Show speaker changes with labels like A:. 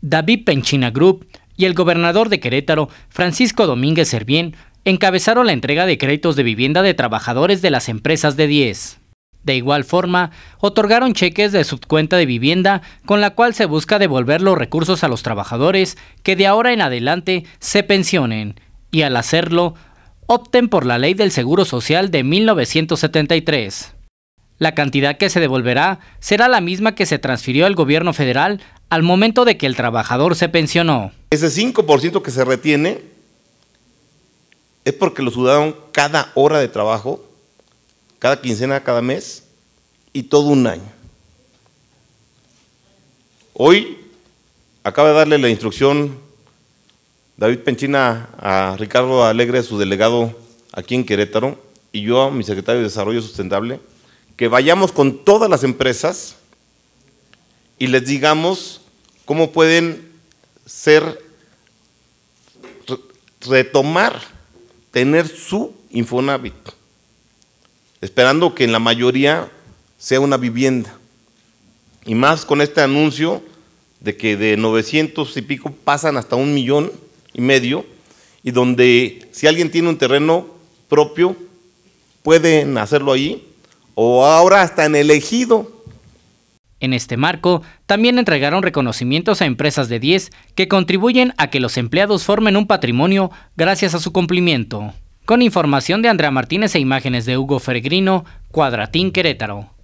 A: David Penchina Group y el gobernador de Querétaro, Francisco Domínguez Servién, encabezaron la entrega de créditos de vivienda de trabajadores de las empresas de 10. De igual forma, otorgaron cheques de subcuenta de vivienda con la cual se busca devolver los recursos a los trabajadores que de ahora en adelante se pensionen y al hacerlo opten por la ley del Seguro Social de 1973. La cantidad que se devolverá será la misma que se transfirió al gobierno federal al momento de que el trabajador se pensionó.
B: Ese 5% que se retiene es porque lo sudaron cada hora de trabajo, cada quincena, cada mes y todo un año. Hoy acaba de darle la instrucción David Penchina a Ricardo Alegre, su delegado aquí en Querétaro, y yo a mi secretario de Desarrollo Sustentable, que vayamos con todas las empresas y les digamos cómo pueden ser, retomar, tener su Infonavit, esperando que en la mayoría sea una vivienda. Y más con este anuncio de que de 900 y pico pasan hasta un millón y medio, y donde si alguien tiene un terreno propio, pueden hacerlo ahí, o ahora hasta en elegido
A: en este marco, también entregaron reconocimientos a empresas de 10 que contribuyen a que los empleados formen un patrimonio gracias a su cumplimiento. Con información de Andrea Martínez e imágenes de Hugo Fergrino, Cuadratín Querétaro.